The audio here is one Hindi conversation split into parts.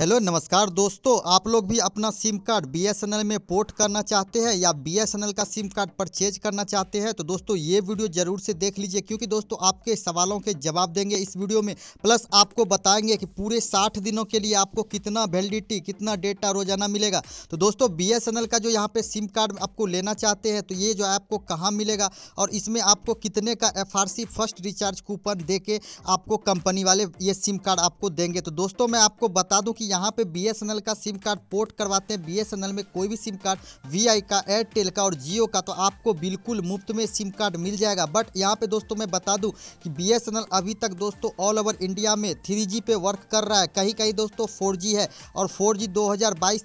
हेलो नमस्कार दोस्तों आप लोग भी अपना सिम कार्ड बीएसएनएल में पोर्ट करना चाहते हैं या बीएसएनएल का सिम कार्ड परचेज करना चाहते हैं तो दोस्तों ये वीडियो ज़रूर से देख लीजिए क्योंकि दोस्तों आपके सवालों के जवाब देंगे इस वीडियो में प्लस आपको बताएंगे कि पूरे साठ दिनों के लिए आपको कितना वैलिडिटी कितना डेटा रोजाना मिलेगा तो दोस्तों बी का जो यहाँ पर सिम कार्ड आपको लेना चाहते हैं तो ये जो आपको कहाँ मिलेगा और इसमें आपको कितने का एफ फर्स्ट रिचार्ज कूपन दे आपको कंपनी वाले ये सिम कार्ड आपको देंगे तो दोस्तों मैं आपको बता दूँ कि यहाँ पे बीएसएनएल का सिम कार्ड पोर्ट करवाते हैं बीएसएनएल में कोई भी सिम कार्ड आई का एयरटेल का और जियो का तो आपको बिल्कुल मुफ्त में सिम कार्ड मिल जाएगा बट यहाँ पे दोस्तों मैं बता दूँ कि बी अभी तक दोस्तों ऑल ओवर इंडिया में थ्री पे वर्क कर रहा है कहीं कहीं दोस्तों फोर है और फोर जी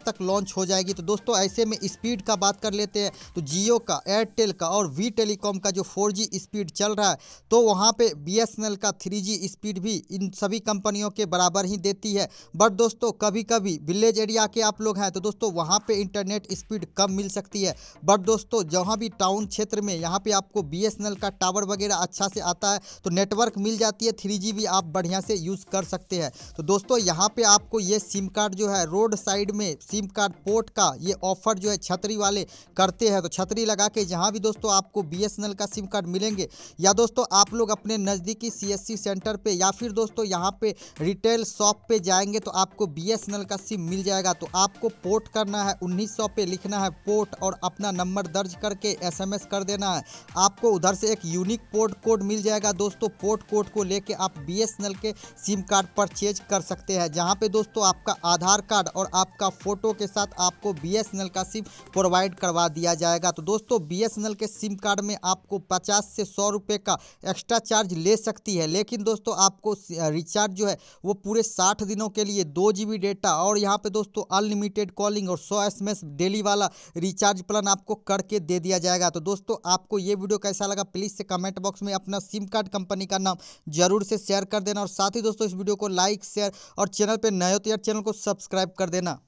तक लॉन्च हो जाएगी तो दोस्तों ऐसे में स्पीड का बात कर लेते हैं तो जियो का एयरटेल का और वी टेलीकॉम का जो फोर स्पीड चल रहा है तो वहाँ पर बी का थ्री स्पीड भी इन सभी कंपनियों के बराबर ही देती है बट दोस्तों कभी कभी विलेज एरिया के आप लोग हैं तो दोस्तों वहाँ पे इंटरनेट स्पीड कम मिल सकती है बट दोस्तों जहाँ भी टाउन क्षेत्र में यहाँ पे आपको बी का टावर वगैरह अच्छा से आता है तो नेटवर्क मिल जाती है थ्री भी आप बढ़िया से यूज़ कर सकते हैं तो दोस्तों यहाँ पर आपको ये सिम कार्ड जो है रोड साइड में सिम कार्ड पोर्ट का ये ऑफर जो है छतरी वाले करते हैं तो छतरी लगा के जहाँ भी दोस्तों आपको बी का सिम कार्ड मिलेंगे या दोस्तों आप लोग अपने नज़दीकी सी सेंटर पर या फिर दोस्तों यहाँ पे रिटेल शॉप पे जाएंगे तो आपको बी बीएसएनएल का सिम मिल जाएगा तो आपको पोर्ट करना है 1900 पे लिखना है पोर्ट और अपना नंबर दर्ज करके एसएमएस कर देना है आपको उधर से एक यूनिक पोर्ट कोड मिल जाएगा दोस्तों पोर्ट कोड को लेके आप बीएसएनएल के सिम कार्ड परचेज कर सकते हैं जहाँ पे दोस्तों आपका आधार कार्ड और आपका फ़ोटो के साथ आपको एल का सिम प्रोवाइड करवा दिया जाएगा तो दोस्तों एल के सिम कार्ड में आपको पचास से सौ रुपये का एक्स्ट्रा चार्ज ले सकती है लेकिन दोस्तों आपको रिचार्ज जो है वो पूरे साठ दिनों के लिए दो जी भी डेटा और यहाँ पे दोस्तों अनलिमिटेड कॉलिंग और सौ एस डेली वाला रिचार्ज प्लान आपको करके दे दिया जाएगा तो दोस्तों आपको ये वीडियो कैसा लगा प्लीज़ से कमेंट बॉक्स में अपना सिम कार्ड कंपनी का नाम जरूर से शेयर कर देना और साथ ही दोस्तों इस वीडियो को लाइक शेयर और चैनल पर नए हो तो यार चैनल को सब्सक्राइब कर देना